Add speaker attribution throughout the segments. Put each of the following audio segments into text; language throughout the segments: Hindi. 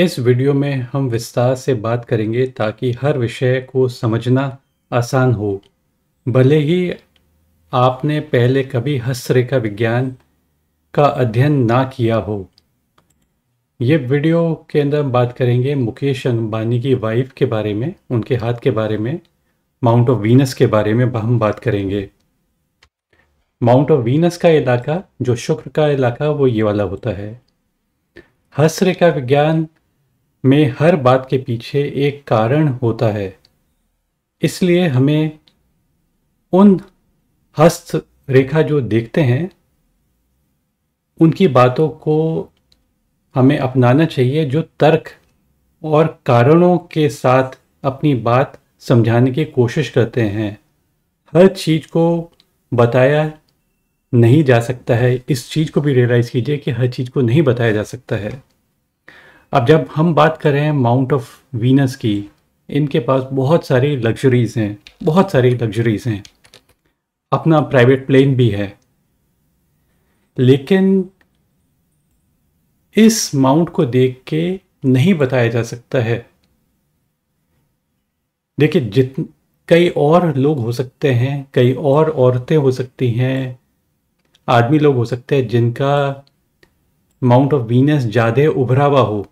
Speaker 1: इस वीडियो में हम विस्तार से बात करेंगे ताकि हर विषय को समझना आसान हो भले ही आपने पहले कभी हस्तरेखा विज्ञान का अध्ययन ना किया हो ये वीडियो के अंदर हम बात करेंगे मुकेश अंबानी की वाइफ के बारे में उनके हाथ के बारे में माउंट ऑफ वीनस के बारे में हम बात करेंगे माउंट ऑफ वीनस का इलाका जो शुक्र का इलाका वो ये वाला होता है हस्त्रेखा विज्ञान में हर बात के पीछे एक कारण होता है इसलिए हमें उन हस्त रेखा जो देखते हैं उनकी बातों को हमें अपनाना चाहिए जो तर्क और कारणों के साथ अपनी बात समझाने की कोशिश करते हैं हर चीज़ को बताया नहीं जा सकता है इस चीज़ को भी रियलाइज़ कीजिए कि हर चीज़ को नहीं बताया जा सकता है अब जब हम बात करें माउंट ऑफ वीनस की इनके पास बहुत सारी लग्जरीज़ हैं बहुत सारी लग्जरीज़ हैं अपना प्राइवेट प्लेन भी है लेकिन इस माउंट को देख के नहीं बताया जा सकता है देखिए जित कई और लोग हो सकते हैं कई और औरतें हो सकती हैं आदमी लोग हो सकते हैं जिनका माउंट ऑफ वीनस ज़्यादा उभरा हुआ हो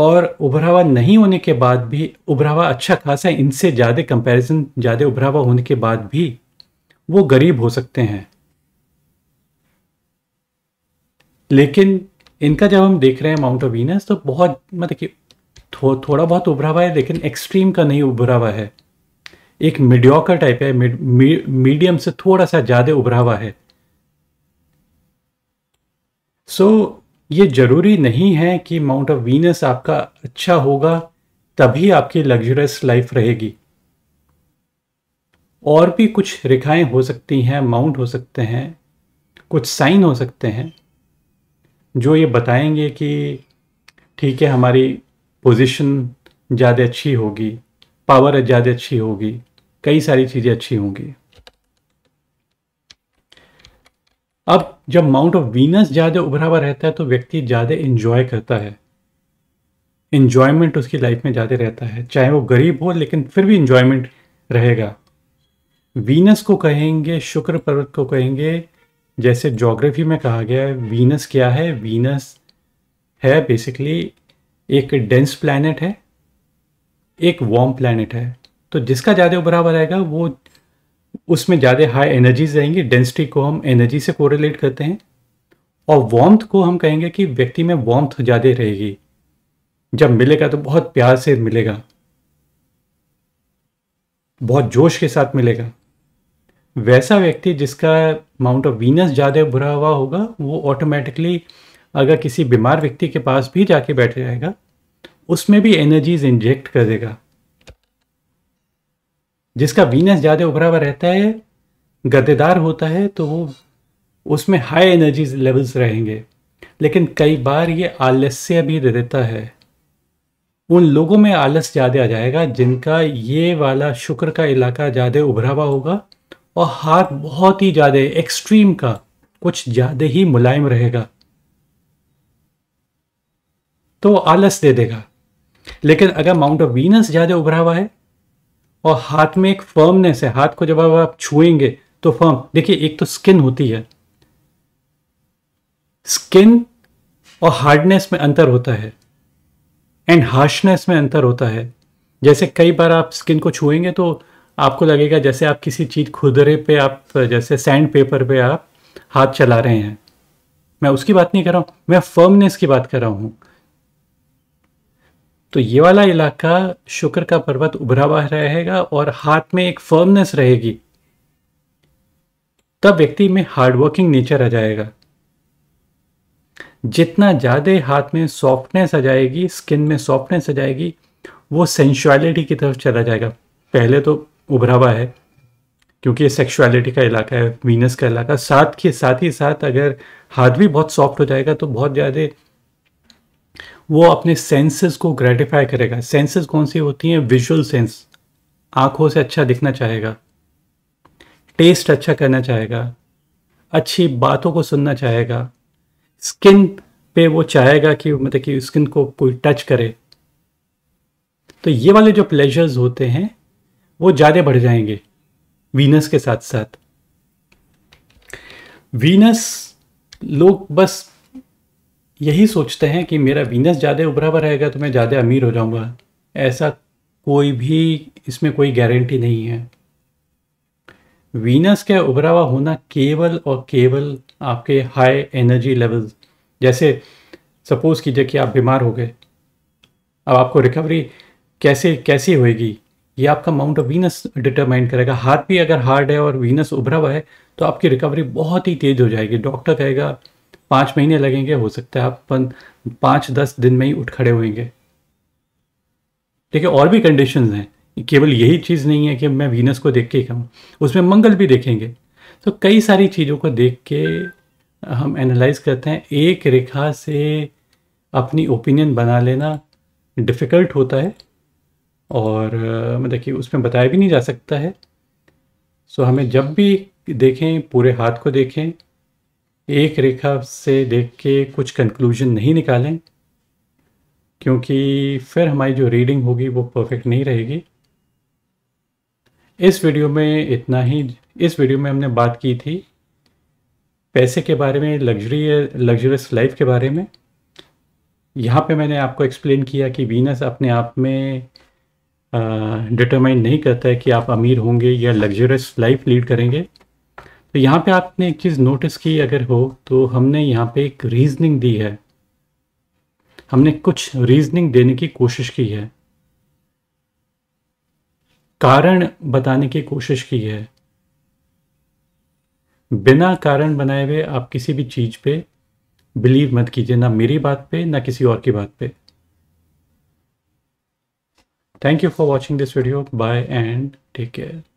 Speaker 1: और उभरा हुआ नहीं होने के बाद भी उभरा हुआ अच्छा खासा इनसे ज़्यादा कंपैरिजन ज़्यादा उभरा हुआ होने के बाद भी वो गरीब हो सकते हैं लेकिन इनका जब हम देख रहे हैं माउंट ऑफ वीनस तो बहुत मतलब कि थो, थोड़ा बहुत उभरा हुआ है लेकिन एक्सट्रीम का नहीं उभरा हुआ है एक मीडियोकर टाइप है मी, मीडियम से थोड़ा सा ज़्यादा उभरा हुआ है सो so, ये ज़रूरी नहीं है कि माउंट ऑफ वीनस आपका अच्छा होगा तभी आपकी लग्जरियस लाइफ रहेगी और भी कुछ रेखाएं हो सकती हैं माउंट हो सकते हैं कुछ साइन हो सकते हैं जो ये बताएंगे कि ठीक है हमारी पोजीशन ज़्यादा अच्छी होगी पावर ज़्यादा अच्छी होगी कई सारी चीज़ें अच्छी होंगी अब जब माउंट ऑफ वीनस ज़्यादा उभरा हुआ रहता है तो व्यक्ति ज़्यादा इन्जॉय करता है इन्जॉयमेंट उसकी लाइफ में ज़्यादा रहता है चाहे वो गरीब हो लेकिन फिर भी इन्जॉयमेंट रहेगा वीनस को कहेंगे शुक्र पर्वत को कहेंगे जैसे जोग्राफी में कहा गया है वीनस क्या है वीनस है बेसिकली एक डेंस प्लानट है एक वार्म प्लानट है तो जिसका ज़्यादा उभरा हुआ रहेगा वो उसमें ज़्यादा हाई एनर्जीज रहेंगी डेंसिटी को हम एनर्जी से कोरिलेट करते हैं और वॉम्थ को हम कहेंगे कि व्यक्ति में वॉम्थ ज़्यादा रहेगी जब मिलेगा तो बहुत प्यार से मिलेगा बहुत जोश के साथ मिलेगा वैसा व्यक्ति जिसका माउंट ऑफ वीनस ज़्यादा बुरा हुआ होगा वो ऑटोमेटिकली अगर किसी बीमार व्यक्ति के पास भी जाके बैठ जाएगा उसमें भी एनर्जीज इंजेक्ट कर देगा जिसका वीनस ज़्यादा उभरा हुआ रहता है गद्देदार होता है तो वो उसमें हाई एनर्जी लेवल्स रहेंगे लेकिन कई बार ये आलस्य भी दे देता है उन लोगों में आलस ज़्यादा आ जाएगा जिनका ये वाला शुक्र का इलाका ज़्यादा उभरा हुआ होगा और हाथ बहुत ही ज़्यादा एक्सट्रीम का कुछ ज़्यादा ही मुलायम रहेगा तो आलस दे देगा लेकिन अगर माउंट ऑफ वीनस ज़्यादा उभरा हुआ है और हाथ में एक फर्मनेस है हाथ को जब आप छुएंगे तो फर्म देखिए एक तो स्किन होती है स्किन और हार्डनेस में अंतर होता है एंड हार्शनेस में अंतर होता है जैसे कई बार आप स्किन को छुएंगे तो आपको लगेगा जैसे आप किसी चीज़ खुदरे पे आप जैसे सैंड पेपर पे आप हाथ चला रहे हैं मैं उसकी बात नहीं कर रहा हूं मैं फर्मनेस की बात कर रहा हूं तो ये वाला इलाका शुक्र का पर्वत उभरा हुआ रहेगा और हाथ में एक फर्मनेस रहेगी तब व्यक्ति में हार्डवर्किंग नेचर आ जाएगा जितना ज़्यादा हाथ में सॉफ्टनेस आ जाएगी स्किन में सॉफ्टनेस आ जाएगी वो सेंशुअलिटी की तरफ चला जाएगा पहले तो उभरा हुआ है क्योंकि ये सेक्सुअलिटी का इलाका है वीनस का इलाका साथ के साथ ही साथ अगर हाथ भी बहुत सॉफ्ट हो जाएगा तो बहुत ज़्यादा वो अपने सेंसेस को ग्रेटिफाई करेगा सेंसेस कौन सी होती हैं विजुअल सेंस आंखों से अच्छा दिखना चाहेगा टेस्ट अच्छा करना चाहेगा अच्छी बातों को सुनना चाहेगा स्किन पे वो चाहेगा कि मतलब कि स्किन को कोई टच करे तो ये वाले जो प्लेजर्स होते हैं वो ज़्यादा बढ़ जाएंगे वीनस के साथ साथ वीनस लोग बस यही सोचते हैं कि मेरा बिजनेस ज़्यादा उभरा हुआ रहेगा तो मैं ज़्यादा अमीर हो जाऊँगा ऐसा कोई भी इसमें कोई गारंटी नहीं है वीनस का उभरा हुआ होना केवल और केवल आपके हाई एनर्जी लेवल्स जैसे सपोज़ कीजिए कि आप बीमार हो गए अब आपको रिकवरी कैसे कैसी होएगी ये आपका माउंट ऑफ वीनस डिटरमाइन करेगा हार्ट भी अगर हार्ड है और वीनस उभरा हुआ है तो आपकी रिकवरी बहुत ही तेज़ हो जाएगी डॉक्टर कहेगा पाँच महीने लगेंगे हो सकता है अपन पाँच दस दिन में ही उठ खड़े होंगे ठीक है और भी कंडीशन हैं केवल यही चीज़ नहीं है कि मैं वीनस को देख के ही कहूँ उसमें मंगल भी देखेंगे तो कई सारी चीज़ों को देख के हम एनालाइज करते हैं एक रेखा से अपनी ओपिनियन बना लेना डिफ़िकल्ट होता है और मतलब कि उसमें बताया भी नहीं जा सकता है सो हमें जब भी देखें पूरे हाथ को देखें एक रेखा से देख के कुछ कंक्लूजन नहीं निकालें क्योंकि फिर हमारी जो रीडिंग होगी वो परफेक्ट नहीं रहेगी इस वीडियो में इतना ही इस वीडियो में हमने बात की थी पैसे के बारे में लग्जरी लग्जरियस लाइफ के बारे में यहाँ पे मैंने आपको एक्सप्लेन किया कि वीनस अपने आप में डिटरमाइन नहीं करता है कि आप अमीर होंगे या लग्जरियस लाइफ लीड करेंगे तो यहाँ पे आपने एक चीज़ नोटिस की अगर हो तो हमने यहाँ पे एक रीजनिंग दी है हमने कुछ रीजनिंग देने की कोशिश की है कारण बताने की कोशिश की है बिना कारण बनाए हुए आप किसी भी चीज़ पे बिलीव मत कीजिए ना मेरी बात पे ना किसी और की बात पे thank you for watching this video bye and take care